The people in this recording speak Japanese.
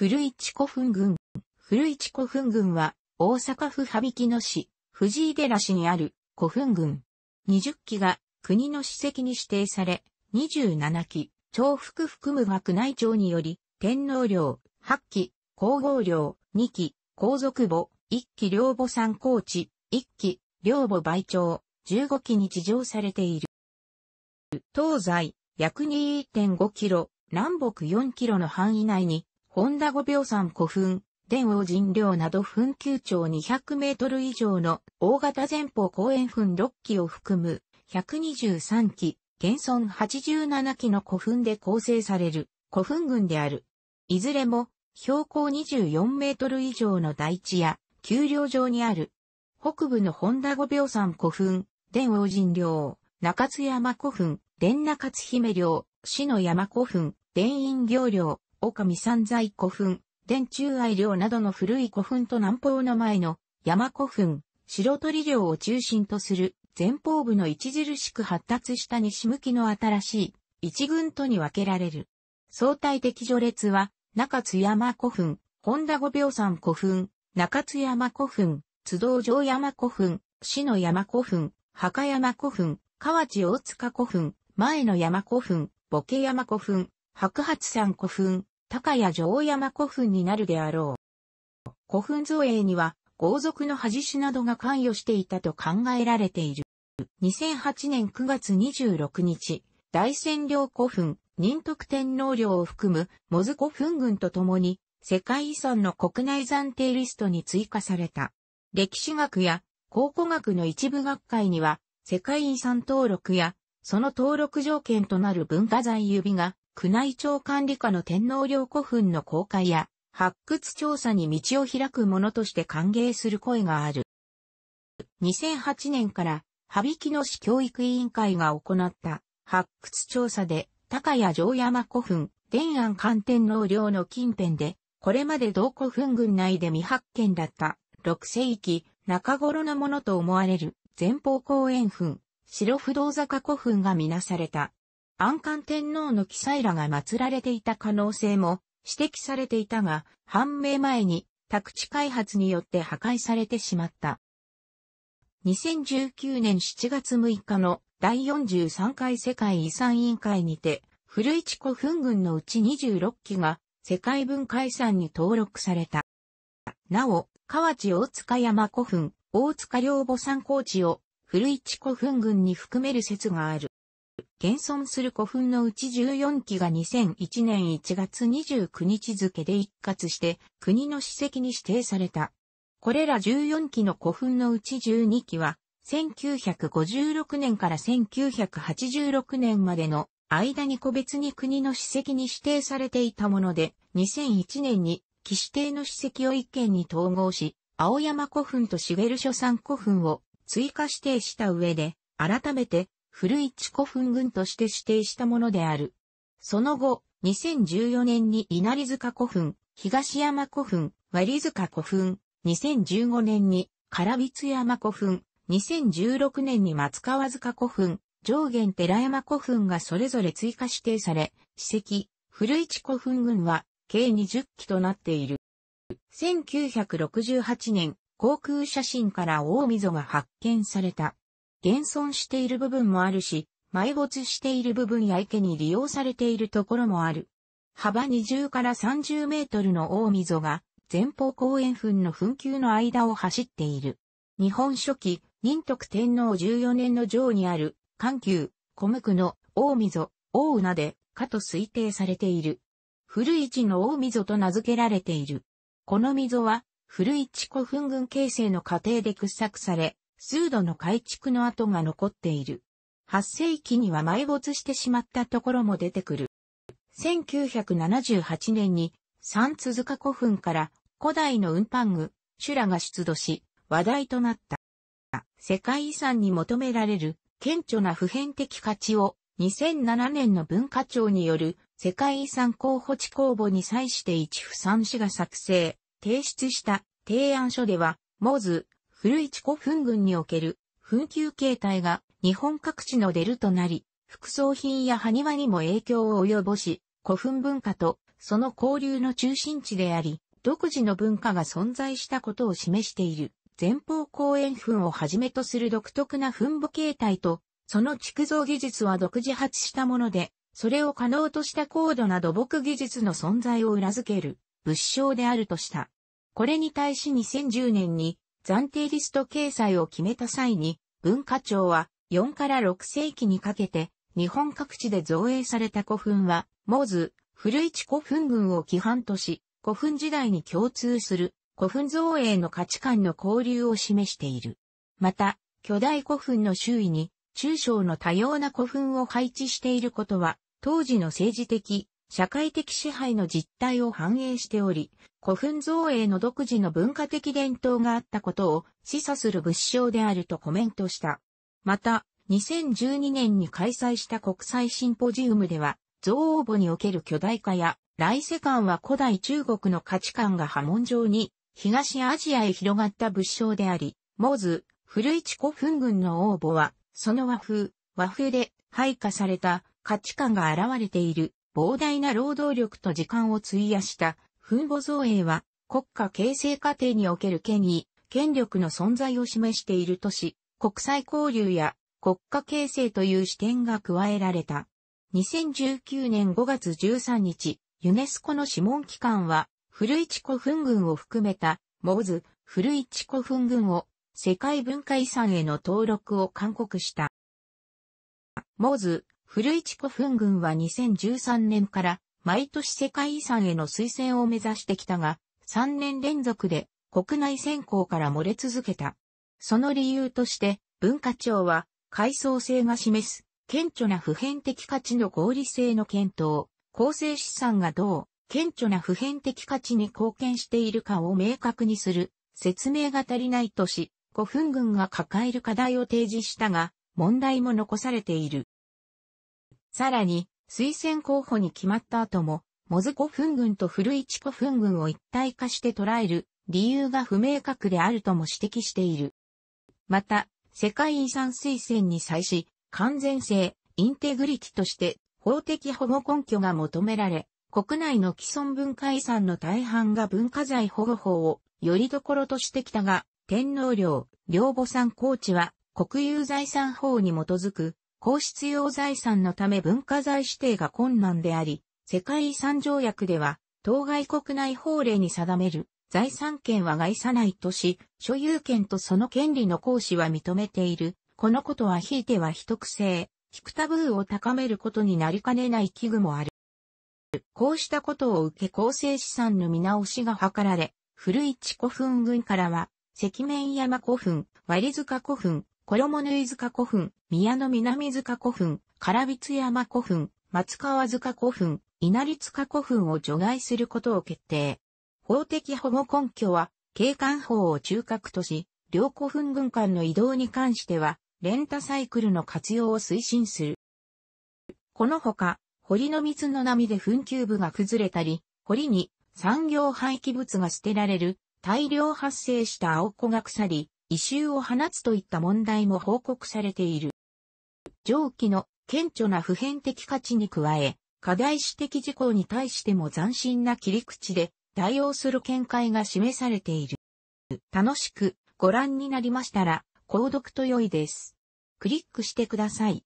古市古墳群。古市古墳群は、大阪府羽曳野市、藤井寺市にある古墳群。20基が国の史跡に指定され、27基、重複含む学内庁により、天皇陵、8基、皇后陵、2基、皇族墓、1基陵墓参考地、1基、陵墓倍長、15基に地上されている。東西、約2.5キロ、南北4キロの範囲内に、本田五秒山古墳、伝王神陵など墳丘長200メートル以上の大型前方公園墳6基を含む123基、現存87基の古墳で構成される古墳群である。いずれも標高24メートル以上の台地や丘陵上にある。北部の本田五秒山古墳、伝王神陵、中津山古墳、伝中津姫陵、死の山古墳、伝院行陵、狼山在古墳、電柱愛領などの古い古墳と南方の前の山古墳、白鳥寮を中心とする前方部の著しく発達した西向きの新しい一群とに分けられる。相対的序列は中津山古墳、本田五病山古墳、中津山古墳、津道城山古墳、死の山古墳、墓山古墳、河内大塚古墳、前の山古墳、ボケ山古墳、白髪山古墳、高谷城山古墳になるであろう。古墳造営には、豪族の恥しなどが関与していたと考えられている。2008年9月26日、大仙陵古墳、仁徳天皇陵を含む、モズ古墳群とともに、世界遺産の国内暫定リストに追加された。歴史学や考古学の一部学会には、世界遺産登録や、その登録条件となる文化財指が宮内庁管理下の天皇陵古墳の公開や発掘調査に道を開くものとして歓迎する声がある。2008年から、羽曳野市教育委員会が行った発掘調査で、高谷城山古墳、田安寛天皇陵の近辺で、これまで同古墳群内で未発見だった、6世紀中頃のものと思われる前方後円墳、白不動坂古墳が見なされた。安官天皇の記載らが祀られていた可能性も指摘されていたが、判明前に宅地開発によって破壊されてしまった。2019年7月6日の第43回世界遺産委員会にて、古市古墳群のうち26基が世界文化遺産に登録された。なお、河内大塚山古墳、大塚両母参考地を古市古墳群に含める説がある。現存する古墳のうち14基が2001年1月29日付で一括して国の史跡に指定された。これら14基の古墳のうち12基は、1956年から1986年までの間に個別に国の史跡に指定されていたもので、2001年に騎指定の史跡を一件に統合し、青山古墳とシベル所山古墳を追加指定した上で、改めて古市古墳群として指定したものである。その後、2014年に稲荷塚古墳、東山古墳、割塚古墳、2015年に唐光山古墳、2016年に松川塚古墳、上元寺山古墳がそれぞれ追加指定され、史跡、古市古墳群は計20基となっている。1968年、航空写真から大溝が発見された。現存している部分もあるし、埋没している部分や池に利用されているところもある。幅20から30メートルの大溝が前方後円墳の墳丘の間を走っている。日本初期、仁徳天皇14年の上にある緩急、小向の大溝、大宇名で、かと推定されている。古市の大溝と名付けられている。この溝は、古市古墳群形成の過程で掘削され、数度の改築の跡が残っている。8世紀には埋没してしまったところも出てくる。1978年に、三鈴鹿古墳から古代の運搬具、修羅が出土し、話題となった。世界遺産に求められる顕著な普遍的価値を2007年の文化庁による世界遺産候補地公募に際して一府三市が作成、提出した提案書では、モズ、古市古墳群における墳丘形態が日本各地の出るとなり、副葬品や埴輪にも影響を及ぼし、古墳文化とその交流の中心地であり、独自の文化が存在したことを示している。前方後円墳をはじめとする独特な墳墓形態と、その築造技術は独自発したもので、それを可能とした高度な土木技術の存在を裏付ける物証であるとした。これに対し2010年に暫定リスト掲載を決めた際に、文化庁は4から6世紀にかけて日本各地で造営された古墳は、モズ、古市古墳群を規範とし、古墳時代に共通する古墳造営の価値観の交流を示している。また、巨大古墳の周囲に中小の多様な古墳を配置していることは、当時の政治的、社会的支配の実態を反映しており、古墳造営の独自の文化的伝統があったことを示唆する物証であるとコメントした。また、2012年に開催した国際シンポジウムでは、造王墓における巨大化や、来世間は古代中国の価値観が波紋状に、東アジアへ広がった物証であり、モーズ、古市古墳群の王墓は、その和風、和風で配下された価値観が現れている膨大な労働力と時間を費やした墳墓造営は国家形成過程における権威、権力の存在を示しているとし、国際交流や国家形成という視点が加えられた。2019年5月13日、ユネスコの諮問機関は、古市古墳群を含めた、モーズ、古市古墳群を世界文化遺産への登録を勧告した。モーズ、古市古墳群は2013年から毎年世界遺産への推薦を目指してきたが、3年連続で国内選考から漏れ続けた。その理由として文化庁は階層性が示す顕著な普遍的価値の合理性の検討、構成資産がどう顕著な普遍的価値に貢献しているかを明確にする説明が足りないとし、古墳群が抱える課題を提示したが、問題も残されている。さらに、推薦候補に決まった後も、モズコフン群と古市フン群を一体化して捉える理由が不明確であるとも指摘している。また、世界遺産推薦に際し、完全性、インテグリティとして法的保護根拠が求められ、国内の既存文化遺産の大半が文化財保護法をよりどころとしてきたが、天皇陵、陵墓コ高チは国有財産法に基づく皇室用財産のため文化財指定が困難であり、世界遺産条約では、当該国内法令に定める財産権は害さないとし、所有権とその権利の行使は認めている。このことはひいては秘匿性、引くタブーを高めることになりかねない危惧もある。こうしたことを受け公正資産の見直しが図られ、古市古墳群からは、石面山古墳、割塚古墳、衣縫塚古墳、宮の南塚古墳、唐光山古墳、松川塚古墳、稲荷塚古墳を除外することを決定。法的保護根拠は、景観法を中核とし、両古墳軍艦の移動に関しては、レンタサイクルの活用を推進する。このほか、堀の水の波で墳丘部が崩れたり、堀に産業廃棄物が捨てられる、大量発生した青子が腐り、異臭を放つといった問題も報告されている。上記の顕著な普遍的価値に加え、課題指摘事項に対しても斬新な切り口で対応する見解が示されている。楽しくご覧になりましたら、購読と良いです。クリックしてください。